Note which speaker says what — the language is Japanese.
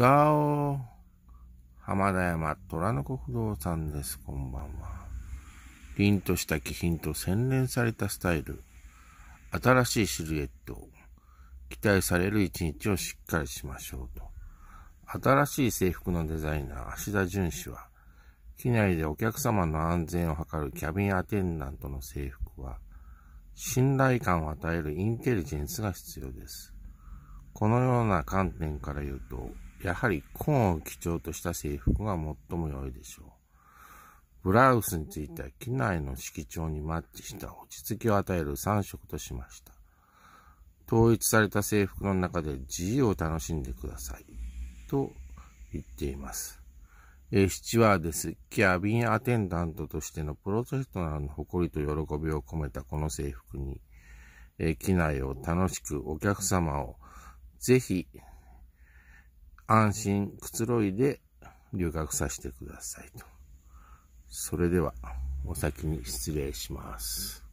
Speaker 1: ガオ浜田山虎の子不動産です。こんばんは。凛とした気品と洗練されたスタイル。新しいシルエット。期待される一日をしっかりしましょうと。新しい制服のデザイナー、芦田淳氏は、機内でお客様の安全を図るキャビンアテンダントの制服は、信頼感を与えるインテリジェンスが必要です。このような観点から言うと、やはり紺を基調とした制服が最も良いでしょう。ブラウスについては機内の色調にマッチした落ち着きを与える3色としました。統一された制服の中で自由を楽しんでください。と言っています。えシチュワーデス、キャビンアテンダントとしてのプロフェッショナルの誇りと喜びを込めたこの制服に、え機内を楽しくお客様をぜひ、安心、くつろいで留学させてくださいと。それでは、お先に失礼します。